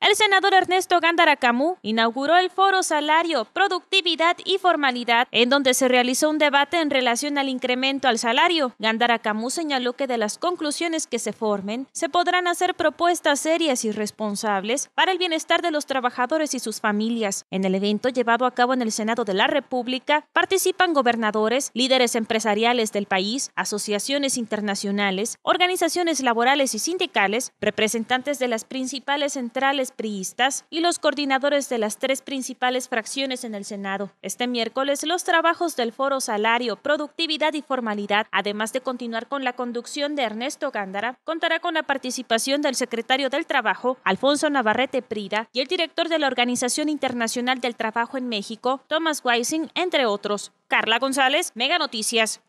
El senador Ernesto Gándara Camú inauguró el foro Salario, Productividad y Formalidad, en donde se realizó un debate en relación al incremento al salario. Gándara Camus señaló que de las conclusiones que se formen, se podrán hacer propuestas serias y responsables para el bienestar de los trabajadores y sus familias. En el evento llevado a cabo en el Senado de la República, participan gobernadores, líderes empresariales del país, asociaciones internacionales, organizaciones laborales y sindicales, representantes de las principales centrales priistas y los coordinadores de las tres principales fracciones en el Senado. Este miércoles, los trabajos del foro Salario, Productividad y Formalidad, además de continuar con la conducción de Ernesto Gándara, contará con la participación del secretario del Trabajo, Alfonso Navarrete Prida, y el director de la Organización Internacional del Trabajo en México, Thomas Weising, entre otros. Carla González, Mega Noticias.